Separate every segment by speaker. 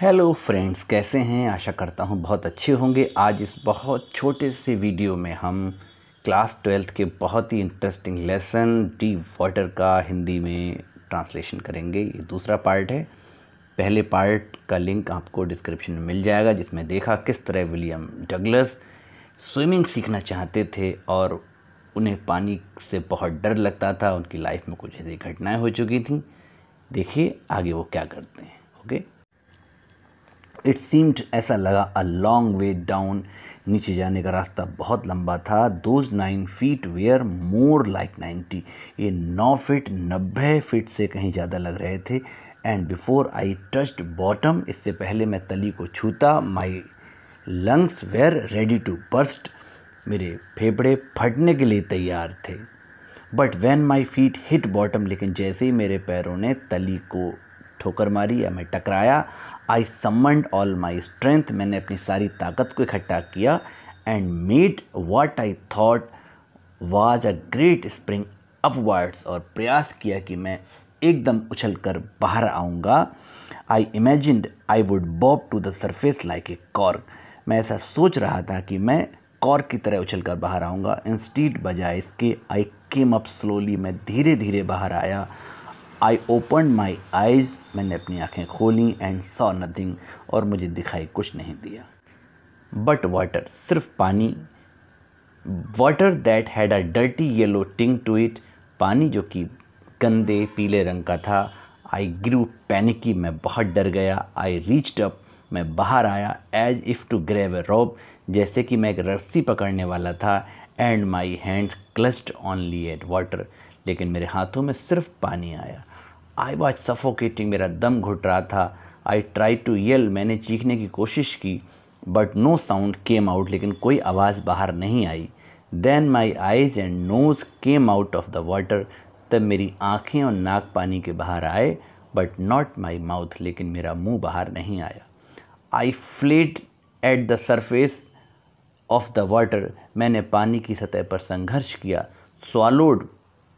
Speaker 1: hello friends कैसे हैं आशा करता हूं बहुत अच्छे होंगे आज इस बहुत छोटे से वीडियो में हम क्लास ट्वेल्थ के बहुत ही इंटरेस्टिंग लेसन डीप वाटर का हिंदी में ट्रांसलेशन करेंगे ये दूसरा पार्ट है पहले पार्ट का लिंक आपको डिस्क्रिप्शन में मिल जाएगा जिसमें देखा किस तरह विलियम डगलस स्विमिंग सीखना चाहते थे और उन्हें पानी से बहुत डर लगता था उनकी लाइफ में कुछ ऐसी घटनाएँ हो चुकी थी देखिए आगे वो क्या करते हैं ओके इट सीम्ड ऐसा लगा अ लॉन्ग वे डाउन नीचे जाने का रास्ता बहुत लंबा था those nine feet were more like ninety ये नौ फीट नब्बे फीट से कहीं ज़्यादा लग रहे थे and before I touched bottom इससे पहले मैं तली को छूता my lungs were ready to burst मेरे फेफड़े फटने के लिए तैयार थे but when my feet hit bottom लेकिन जैसे ही मेरे पैरों ने तली को ठोकर मारी या मैं टकराया I summoned all my strength मैंने अपनी सारी ताकत को इकट्ठा किया and made what I thought was a great spring upwards और प्रयास किया कि मैं एकदम उछल कर बाहर आऊँगा I imagined I would bob to the surface like a cork मैं ऐसा सोच रहा था कि मैं कॉर्क की तरह उछल कर बाहर आऊँगा इंस्टीट बजाय इसके आई केम अप स्लोली मैं धीरे धीरे बाहर आया आई ओपन माई आइज़ मैंने अपनी आँखें खोली एंड सॉ नथिंग और मुझे दिखाई कुछ नहीं दिया बट वाटर सिर्फ पानी water that had a dirty yellow tinge to it पानी जो कि गंदे पीले रंग का था आई ग्रू पैनिकी मैं बहुत डर गया आई रीच्ड अप मैं बाहर आया as if to grab a rope जैसे कि मैं एक रस्सी पकड़ने वाला था and my hand closed only at water लेकिन मेरे हाथों में सिर्फ पानी आया आई वॉज सफोकेटिंग मेरा दम घुट रहा था आई ट्राई टू यल मैंने चीखने की कोशिश की but no sound came out लेकिन कोई आवाज़ बाहर नहीं आई then my eyes and nose came out of the water तब मेरी आँखें और नाक पानी के बाहर आए बट नॉट माई माउथ लेकिन मेरा मुंह बाहर नहीं आया I flailed at the surface of the water मैंने पानी की सतह पर संघर्ष किया स्वालोड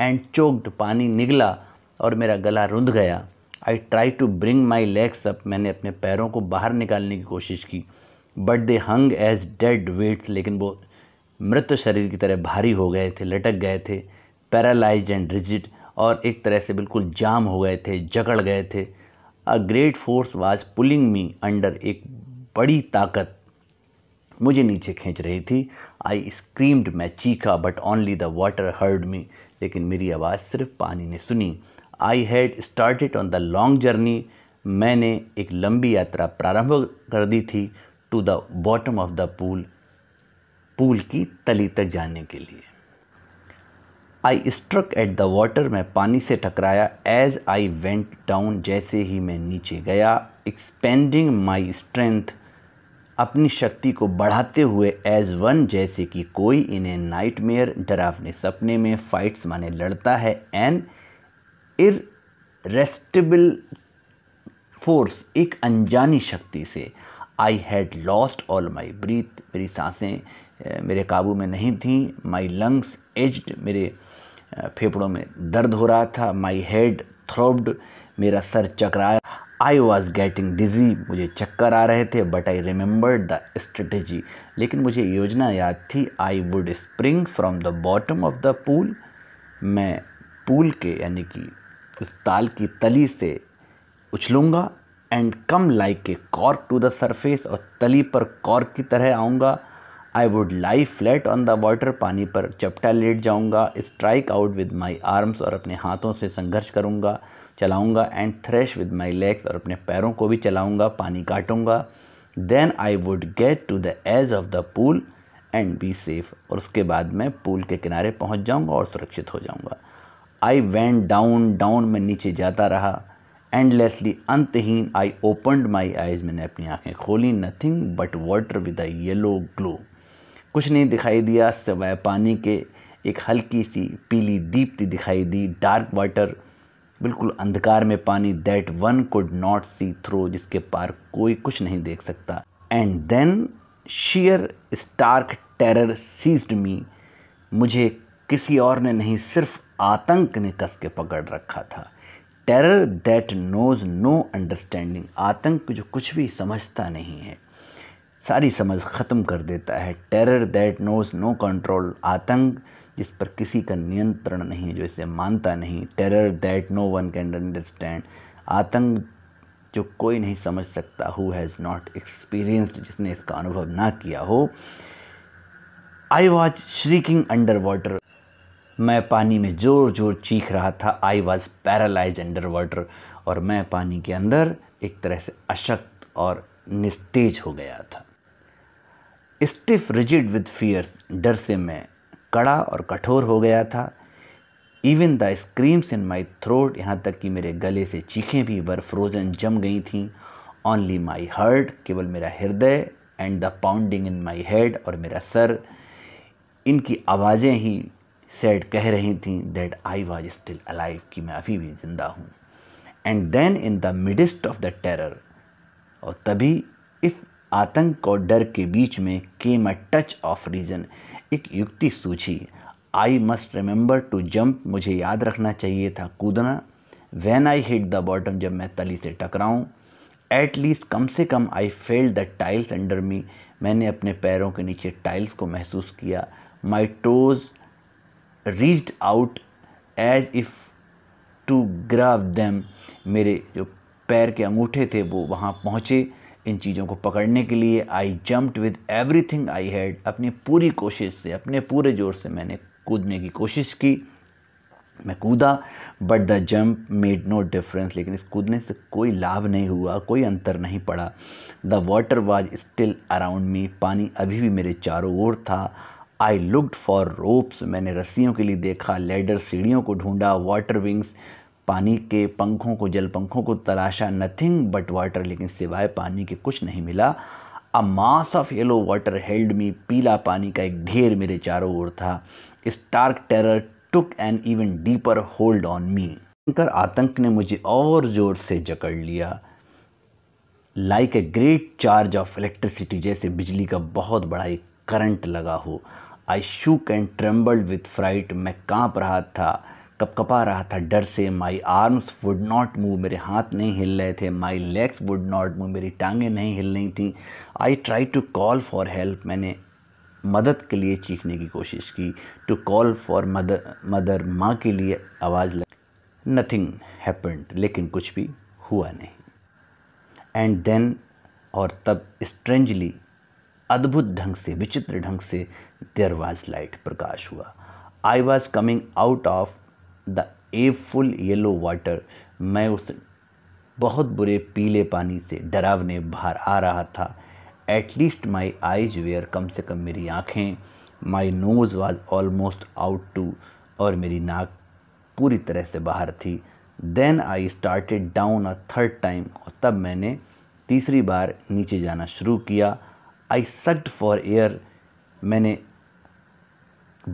Speaker 1: एंड चोक्ड पानी निगला और मेरा गला रुंध गया I try to bring my legs up मैंने अपने पैरों को बाहर निकालने की कोशिश की but they hung as dead weights लेकिन वो मृत शरीर की तरह भारी हो गए थे लटक गए थे पैरालाइज एंड रिजिड और एक तरह से बिल्कुल जाम हो गए थे जकड़ गए थे a great force was pulling me under एक बड़ी ताकत मुझे नीचे खींच रही थी आई स्क्रीम्ड मैं चीखा but only the water heard me लेकिन मेरी आवाज़ सिर्फ पानी ने सुनी I had started on the long journey मैंने एक लंबी यात्रा प्रारंभ कर दी थी to the bottom of the pool pool की तली तक जाने के लिए I struck at the water मैं पानी से टकराया एज आई वेंट डाउन जैसे ही मैं नीचे गया एक्सपेंडिंग माई स्ट्रेंथ अपनी शक्ति को बढ़ाते हुए एज वन जैसे कि कोई इन्हें नाइटमेयर डरावने सपने में फाइट्स माने लड़ता है एन इरेस्टेबल फोर्स एक अनजानी शक्ति से I had lost all my breath मेरी सांसें मेरे काबू में नहीं थीं माई लंग्स एज्ड मेरे फेफड़ों में दर्द हो रहा था माई हेड थ्रोब्ड मेरा सर चकराया आई वॉज गेटिंग डिजी मुझे चक्कर आ रहे थे but I remembered the strategy लेकिन मुझे योजना याद थी I would spring from the bottom of the pool मैं पूल के यानी कि उस ताल की तली से उछलूँगा and come like a cork to the surface और तली पर कॉर्क की तरह आऊँगा I would lie flat on the water पानी पर चपटा लेट जाऊँगा strike out with my arms और अपने हाथों से संघर्ष करूँगा चलाऊँगा and thresh with my legs और अपने पैरों को भी चलाऊंगा पानी काटूँगा then I would get to the edge of the pool and be safe और उसके बाद मैं पूल के किनारे पहुंच जाऊंगा और सुरक्षित हो जाऊंगा आई वेंट डाउन डाउन में नीचे जाता रहा एंडलेसली अंतहीन आई ओपनड माई आइज़ मैंने अपनी आँखें खोली nothing but water with a yellow glow कुछ नहीं दिखाई दिया सिवाय पानी के एक हल्की सी पीली दीप्ति दिखाई दी डार्क वाटर बिल्कुल अंधकार में पानी that one could not see through जिसके पार कोई कुछ नहीं देख सकता and then sheer stark terror seized me मुझे किसी और ने नहीं सिर्फ आतंक ने कस के पकड़ रखा था terror that knows no understanding आतंक जो कुछ भी समझता नहीं है सारी समझ ख़त्म कर देता है terror that knows no control आतंक जिस पर किसी का नियंत्रण नहीं जो इसे मानता नहीं terror that no one can understand आतंक जो कोई नहीं समझ सकता हु हैज़ नॉट एक्सपीरियंस्ड जिसने इसका अनुभव ना किया हो I was shrieking under water मैं पानी में ज़ोर ज़ोर चीख रहा था I was paralyse under water और मैं पानी के अंदर एक तरह से अशक्त और निस्तेज हो गया था स्टिफ रिजिड विद फियर्स डर से मैं कड़ा और कठोर हो गया था even the screams in my throat यहाँ तक कि मेरे गले से चीखें भी वर फ्रोजन जम गई थीं ओनली माई हर्ट केवल मेरा हृदय and the pounding in my head और मेरा सर इनकी आवाज़ें ही सैड कह रही थी that I was still alive कि मैं अभी भी ज़िंदा हूँ and then in the midst of the terror और तभी इस आतंक और डर के बीच में came a touch of reason एक युक्ति सूझी I must remember to jump मुझे याद रखना चाहिए था कूदना when I hit the bottom जब मैं तली से टकराऊँ एट लीस्ट कम से कम I felt the tiles under me मैंने अपने पैरों के नीचे टाइल्स को महसूस किया my toes reached out as if to grab them मेरे जो पैर के अंगूठे थे वो वहाँ पहुँचे इन चीज़ों को पकड़ने के लिए I jumped with everything I had अपनी पूरी कोशिश से अपने पूरे जोर से मैंने कूदने की कोशिश की मैं कूदा but the jump made no difference लेकिन इस कूदने से कोई लाभ नहीं हुआ कोई अंतर नहीं पड़ा the water was still around me पानी अभी भी मेरे चारों ओर था आई लुकड फॉर रोप्स मैंने रस्सियों के लिए देखा लेडर सीढ़ियों को ढूंढा वाटर विंग्स पानी के पंखों को जल पंखों को तलाशा नथिंग बट वाटर लेकिन सिवाय पानी के कुछ नहीं मिला a mass of yellow water held me पीला पानी का एक ढेर मेरे चारों ओर था stark terror took an even deeper hold on me भयंकर आतंक ने मुझे और ज़ोर से जकड़ लिया like a great charge of electricity जैसे बिजली का बहुत बड़ा एक करंट लगा हो I shook and trembled with fright मैं कांप रहा था कपकपा रहा था डर से my arms would not move मेरे हाथ नहीं हिल रहे थे my legs would not move मेरी टांगें नहीं हिल रही थी I try to call for help मैंने मदद के लिए चीखने की कोशिश की to call for mother mother माँ के लिए आवाज़ लगी नथिंग हैपेंड लेकिन कुछ भी हुआ नहीं एंड देन और तब स्ट्रेंजली अद्भुत ढंग से विचित्र ढंग से देर वाज लाइट प्रकाश हुआ I was coming out of the awful yellow water मैं उस बहुत बुरे पीले पानी से डरावने बाहर आ रहा था एटलीस्ट माई आइज वेयर कम से कम मेरी आँखें my nose was almost out too और मेरी नाक पूरी तरह से बाहर थी then I started down a third time और तब मैंने तीसरी बार नीचे जाना शुरू किया आई सट फॉर एयर मैंने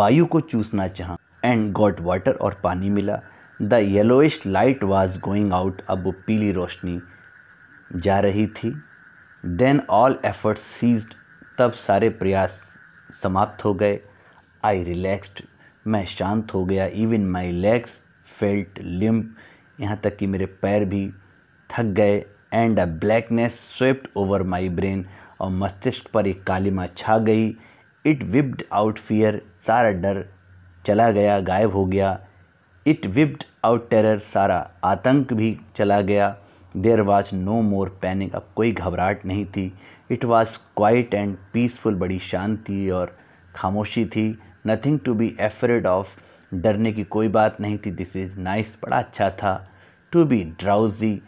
Speaker 1: वायु को चूसना चाहा एंड गॉट वाटर और पानी मिला the yellowish light was going out अब वो पीली रोशनी जा रही थी देन ऑल एफर्ट्स सीज्ड तब सारे प्रयास समाप्त हो गए आई रिलैक्सड मैं शांत हो गया even my legs felt limp यहाँ तक कि मेरे पैर भी थक गए and a blackness swept over my brain और मस्तिष्क पर एक कालिमा छा गई इट विप्ड आउट फियर सारा डर चला गया गायब हो गया इट विप्ड आउट टेरर सारा आतंक भी चला गया there was no more panic अब कोई घबराहट नहीं थी it was quiet and peaceful बड़ी शांति और खामोशी थी nothing to be afraid of डरने की कोई बात नहीं थी दिस इज़ नाइस बड़ा अच्छा था टू बी ड्राउजी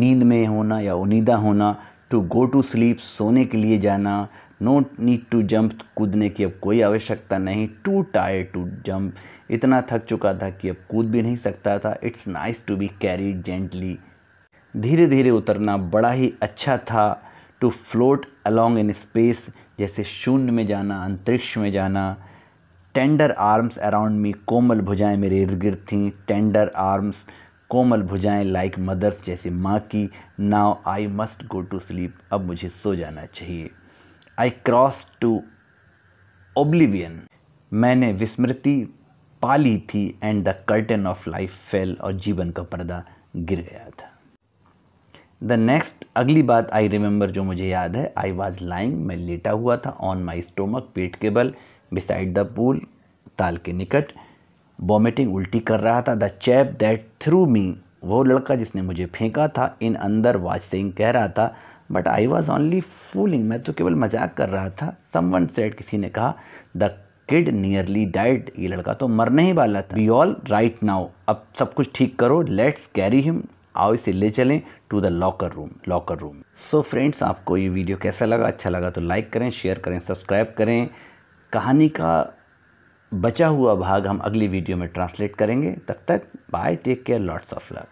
Speaker 1: नींद में होना या उनीदा होना टू गो टू स्लीप सोने के लिए जाना नो नीड टू जंप कूदने की अब कोई आवश्यकता नहीं टू टायर टू जंप इतना थक चुका था कि अब कूद भी नहीं सकता था it's nice to be carry gently धीरे धीरे उतरना बड़ा ही अच्छा था to float along in space जैसे शून्य में जाना अंतरिक्ष में जाना टेंडर आर्म्स अराउंड मी कोमल भुजाएं मेरे इर्द गिर्द थीं टेंडर आर्म्स कोमल भुजाएं लाइक मदर्स जैसे माँ की नाव I must go to sleep अब मुझे सो जाना चाहिए आई क्रॉस टू ओब्लिवियन मैंने विस्मृति पा ली थी and the curtain of life fell और जीवन का पर्दा गिर गया था द नेक्स्ट अगली बात आई रिमेंबर जो मुझे याद है आई वॉज लाइंग मैं लेटा हुआ था ऑन माई स्टोमक पेट के बल बिसाइड द पूल ताल के निकट वॉमिटिंग उल्टी कर रहा था the chap that threw me वो लड़का जिसने मुझे फेंका था इन अंदर वाज सिंह कह रहा था but I was only fooling मैं तो केवल मजाक कर रहा था सम वन सेट किसी ने कहा द किड नियरली डाइड ये लड़का तो मरने ही वाला था वी ऑल राइट नाउ अब सब कुछ ठीक करो लेट्स कैरी हिम आओ इसे ले चलें to the locker room locker room so friends आपको ये वीडियो कैसा लगा अच्छा लगा तो लाइक करें शेयर करें सब्सक्राइब करें कहानी का बचा हुआ भाग हम अगली वीडियो में ट्रांसलेट करेंगे तब तक bye take care lots of luck